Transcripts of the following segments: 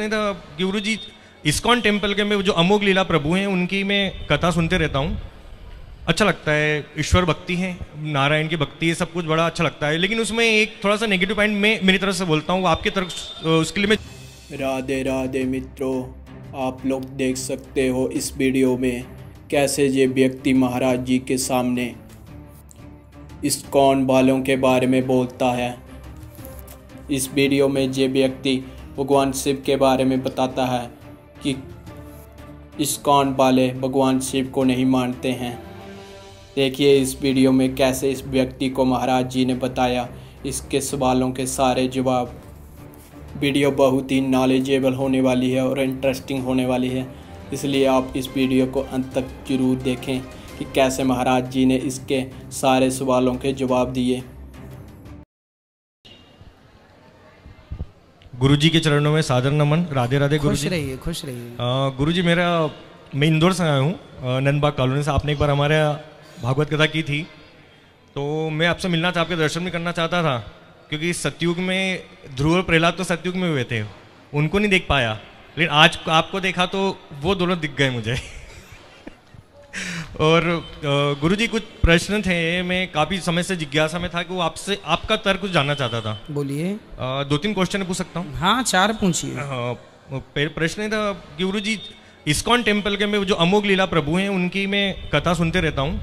इसने तो गुरु जी इस्कॉन टेम्पल के में जो अमोघ लीला प्रभु हैं उनकी मैं कथा सुनते रहता हूँ अच्छा लगता है ईश्वर भक्ति है नारायण की भक्ति है सब कुछ बड़ा अच्छा लगता है लेकिन उसमें एक थोड़ा सा नेगेटिव पॉइंट मैं मेरी तरफ से बोलता हूँ आपके तरफ उसके लिए मैं राधे राधे मित्रों आप लोग देख सकते हो इस वीडियो में कैसे ये व्यक्ति महाराज जी के सामने इस कौन बालों के बारे में बोलता है इस वीडियो में ये व्यक्ति भगवान शिव के बारे में बताता है कि इस कौन वाले भगवान शिव को नहीं मानते हैं देखिए इस वीडियो में कैसे इस व्यक्ति को महाराज जी ने बताया इसके सवालों के सारे जवाब वीडियो बहुत ही नॉलेजेबल होने वाली है और इंटरेस्टिंग होने वाली है इसलिए आप इस वीडियो को अंत तक जरूर देखें कि कैसे महाराज जी ने इसके सारे सवालों के जवाब दिए गुरु जी के चरणों में साधर नमन राधे राधे गुरु जी रहिए खुश रहिए गुरु जी मेरा मैं इंदौर से आया हूँ नंदबाग कॉलोनी से आपने एक बार हमारे भागवत कथा की थी तो मैं आपसे मिलना था आपके दर्शन भी करना चाहता था क्योंकि सत्युग में ध्रुव और प्रहलाद तो सत्युग में हुए थे उनको नहीं देख पाया लेकिन आज आपको देखा तो वो दोनों दिख गए मुझे और गुरुजी कुछ प्रश्न थे मैं काफ़ी समय से जिज्ञासा में था कि वो आपसे आपका तर्क जानना चाहता था बोलिए दो तीन क्वेश्चन पूछ सकता हूँ हाँ चार पूछिए प्रश्न था गुरु जी इस्कॉन टेम्पल के में जो अमोघ लीला प्रभु हैं उनकी मैं कथा सुनते रहता हूँ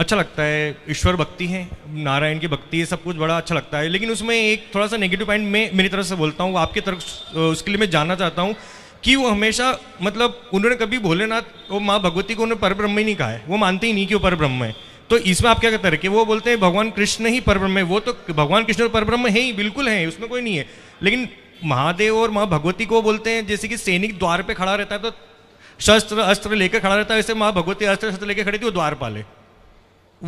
अच्छा लगता है ईश्वर भक्ति है नारायण की भक्ति है सब कुछ बड़ा अच्छा लगता है लेकिन उसमें एक थोड़ा सा नेगेटिव पॉइंट मैं मेरी तरफ से बोलता हूँ आपके तरफ उसके लिए मैं जानना चाहता हूँ कि वो हमेशा मतलब उन्होंने कभी भोलेनाथ वो माँ भगवती को उन्होंने परब्रह्म ही नहीं कहा है वो मानते ही नहीं कि वो परब्रह्म है तो इसमें आप क्या कहते हैं कि वो बोलते हैं भगवान कृष्ण ही परब्रह्म है वो तो भगवान कृष्ण और परब्रह्म है ही बिल्कुल है उसमें कोई नहीं है लेकिन महादेव और माँ भगवती को बोलते हैं जैसे कि सैनिक द्वार पे खड़ा रहता है तो शस्त्र अस्त्र लेकर खड़ा रहता है वैसे माँ भगवती अस्त्र शस्त्र लेकर खड़ी थी वो द्वार पाले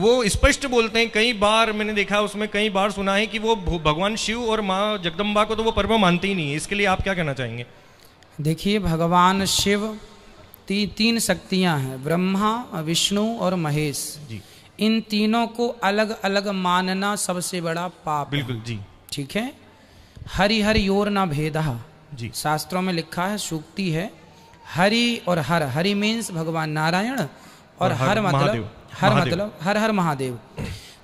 वो स्पष्ट बोलते हैं कई बार मैंने देखा उसमें कई बार सुना है कि वो भगवान शिव और माँ जगदम्बा को तो वो पर्व मानते ही नहीं है इसके लिए आप क्या कहना चाहेंगे देखिए भगवान शिव ती, तीन शक्तियां हैं ब्रह्मा विष्णु और महेश जी इन तीनों को अलग अलग मानना सबसे बड़ा पाप बिल्कुल जी ठीक है हरि हरि योर ना भेदा जी शास्त्रों में लिखा है सूक्ति है हरि और हर हरि मीन्स भगवान नारायण और हर, हर मतलब हर मतलब हर हर महादेव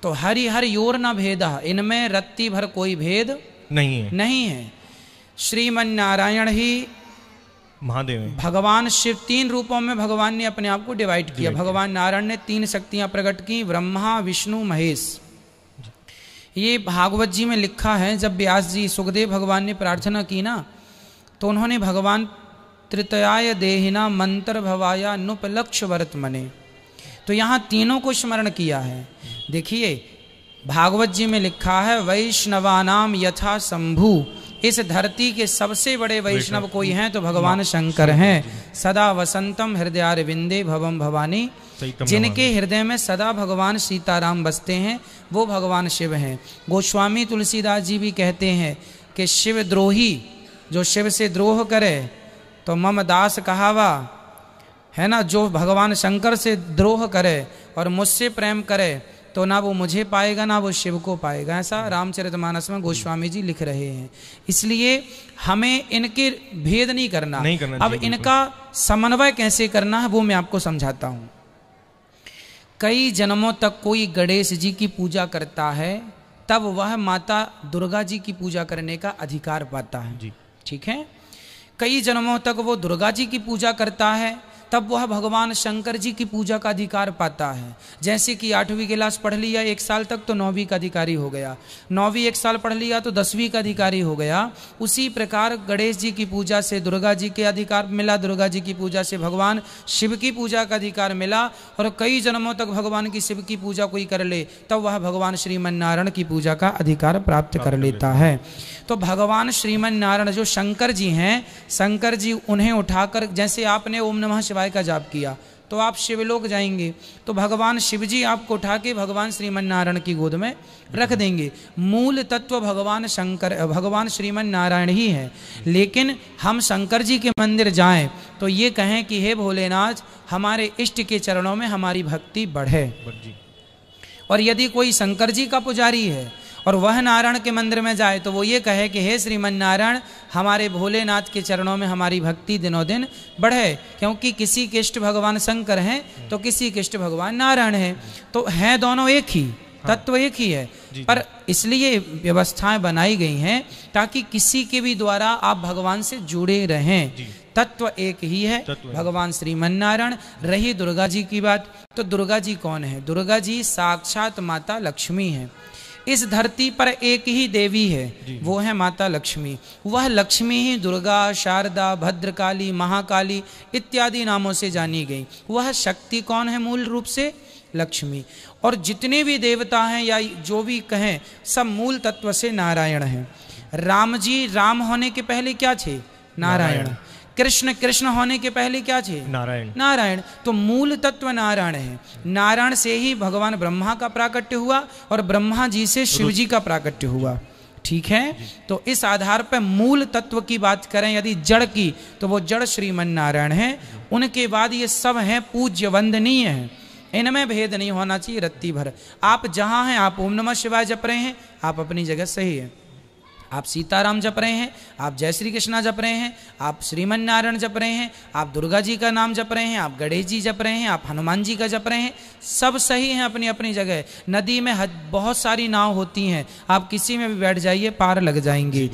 तो हरि हर योर ना भेद इनमें रत्ती भर कोई भेद नहीं है नहीं है श्रीमन नारायण ही महादेव भगवान शिव तीन रूपों में भगवान ने अपने आप को डिवाइड किया भगवान नारायण ने तीन शक्तियां प्रकट की ब्रह्मा विष्णु महेश ये भागवत जी में लिखा है जब व्यास जी सुखदेव भगवान ने प्रार्थना की ना तो उन्होंने भगवान तृतयाय देहिना मंत्र भवाया नुपलक्ष वरत मने तो यहाँ तीनों को स्मरण किया है देखिए भागवत जी में लिखा है वैष्णवानाम यथा शंभु इस धरती के सबसे बड़े वैष्णव कोई हैं तो भगवान शंकर हैं सदा वसंतम हृदय अरविंदे भवम भवानी जिनके हृदय में सदा भगवान सीताराम बसते हैं वो भगवान शिव हैं गोस्वामी तुलसीदास जी भी कहते हैं कि शिव द्रोही जो शिव से द्रोह करे तो मम दास कहावा है ना जो भगवान शंकर से द्रोह करे और मुझसे प्रेम करे तो ना वो मुझे पाएगा ना वो शिव को पाएगा ऐसा रामचरितमानस में गोस्वामी जी लिख रहे हैं इसलिए हमें इनके भेद नहीं करना नहीं करना अब इनका समन्वय कैसे करना है वो मैं आपको समझाता हूं कई जन्मों तक कोई गणेश जी की पूजा करता है तब वह माता दुर्गा जी की पूजा करने का अधिकार पाता है ठीक है कई जन्मों तक वो दुर्गा जी की पूजा करता है तब वह भगवान शंकर जी की पूजा का अधिकार पाता है जैसे कि आठवीं क्लास पढ़ लिया एक साल तक तो नौवीं का अधिकारी हो गया नौवीं एक साल पढ़ लिया तो दसवीं का अधिकारी हो गया उसी प्रकार गणेश जी की पूजा से दुर्गा जी के अधिकार मिला दुर्गा जी की पूजा से भगवान शिव की पूजा का अधिकार मिला और कई जन्मों तक भगवान की शिव की पूजा कोई कर ले तब वह भगवान श्रीमन नारायण की पूजा का अधिकार प्राप्त कर लेता है तो भगवान श्रीमन नारायण जो शंकर जी हैं शंकर जी उन्हें उठाकर जैसे आपने ओम नमः शिवाय का जाप किया तो आप शिवलोक जाएंगे तो भगवान शिव जी आपको उठा के भगवान श्रीमन नारायण की गोद में रख देंगे मूल तत्व भगवान शंकर भगवान श्रीमन नारायण ही है लेकिन हम शंकर जी के मंदिर जाएं तो ये कहें कि हे भोलेनाथ हमारे इष्ट के चरणों में हमारी भक्ति बढ़े और यदि कोई शंकर जी का पुजारी है और वह नारायण के मंदिर में जाए तो वो ये कहे कि हे श्रीमन नारायण हमारे भोलेनाथ के चरणों में हमारी भक्ति दिनों दिन बढ़े क्योंकि किसी इष्ट भगवान शंकर हैं तो किसी इष्ट भगवान नारायण हैं तो हैं दोनों एक ही हाँ। तत्व एक ही है पर इसलिए व्यवस्थाएं बनाई गई हैं ताकि किसी के भी द्वारा आप भगवान से जुड़े रहें तत्व एक ही है भगवान मन्नारायण रही दुर्गा जी की बात तो दुर्गा जी कौन है दुर्गा जी साक्षात माता लक्ष्मी है इस धरती पर एक ही देवी है वो है माता लक्ष्मी वह लक्ष्मी ही दुर्गा शारदा भद्रकाली महाकाली इत्यादि नामों से जानी गई वह शक्ति कौन है मूल रूप से लक्ष्मी और जितने भी देवता हैं या जो भी कहें सब मूल तत्व से नारायण हैं राम जी राम होने के पहले क्या थे नारायण, नारायण। कृष्ण कृष्ण होने के पहले क्या थे नारायण नारायण तो मूल तत्व नारायण है नारायण से ही भगवान ब्रह्मा का प्राकट्य हुआ और ब्रह्मा जी से तो शिव जी तो का प्राकट्य हुआ ठीक है तो इस आधार पर मूल तत्व की बात करें यदि जड़ की तो वो जड़ श्रीमन नारायण है उनके बाद ये सब हैं पूज्य वंदनीय है इनमें भेद नहीं होना चाहिए रत्ती भर आप जहाँ हैं आप ओम नमः शिवाय जप रहे हैं आप अपनी जगह सही है आप सीताराम जप रहे हैं आप जय श्री कृष्णा जप रहे हैं आप श्रीमन नारायण जप रहे हैं आप दुर्गा जी का नाम जप रहे हैं आप गणेश जी जप रहे हैं आप हनुमान जी का जप रहे हैं सब सही हैं अपनी अपनी जगह नदी में बहुत सारी नाव होती हैं आप किसी में भी बैठ जाइए पार लग जाएंगी